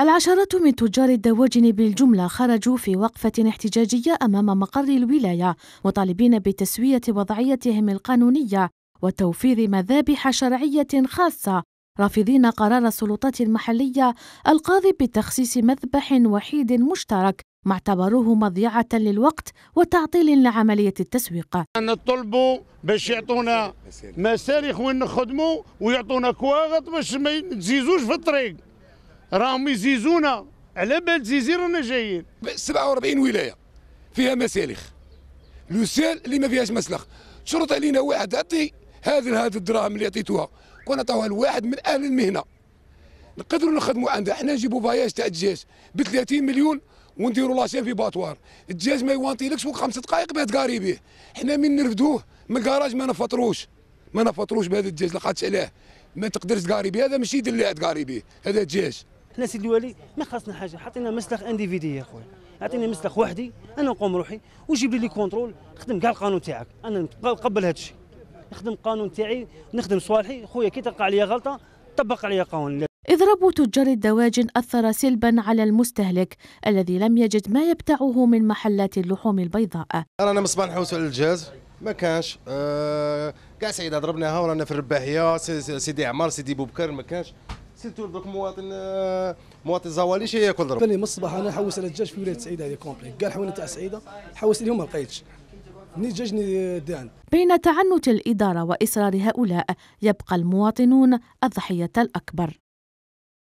العشرات من تجار الدواجن بالجملة خرجوا في وقفة احتجاجية أمام مقر الولاية مطالبين بتسوية وضعيتهم القانونية وتوفير مذابح شرعية خاصة رافضين قرار السلطات المحلية القاضي بتخصيص مذبح وحيد مشترك ما اعتبروه مضيعة للوقت وتعطيل لعملية التسويق نطلبوا باش يعطونا مسارخ وين نخدموا ويعطونا كواغط باش ما يتزيزوش في الطريق راهم يزيزونا على بال زيزي رانا جايين 47 ولايه فيها مسالخ لو سيل اللي ما فيهاش مسلخ شرط علينا واحد اعطي هذه هذه الدراهم اللي عطيتوها كون عطاوها لواحد من اهل المهنه نقدروا نخدموا عندها احنا نجيبوا فياج تاع الدجاج ب 30 مليون ونديروا لاشين في باطوار الدجاج ما يوانطيلكش فوق خمس دقائق بعد تقاري به حنا من نرفدوه من الكراج ما نفطروش ما نفطروش بهذا الدجاج لقاتش عليه ما تقدرش تقاري به هذا ماشي دلاع تقاري به هذا دجاج حنا سيدي الوالي ما خاصنا حاجه حطينا مسلخ انديفيدي يا خويا اعطيني مسلخ وحدي انا نقوم روحي وجيب لي لي كونترول نخدم كاع القانون تاعك انا نقبل هذا الشيء نخدم القانون تاعي نخدم صوالحي خويا كي تلقى عليا غلطه طبق عليا قانون إضراب تجار الدواجن أثر سلبا على المستهلك الذي لم يجد ما يبتاعه من محلات اللحوم البيضاء رانا مصباح نحوس على الجاز ما كانش كاع أه... سعيده ضربناها ورانا في الرباحيه سيدي عمار سيدي بوبكر ما كانش سيرتو درك مواطن آه، مواطن زوالي شي ياكل ضرب من الصباح انا حوس على الدجاج في ولايه سعيده هذه كومبلي كاع الحوانت تاع سعيده حوس لهم ما لقيتش مني جاجني دان بين تعنت الإدارة وإصرار هؤلاء يبقى المواطنون الضحية الأكبر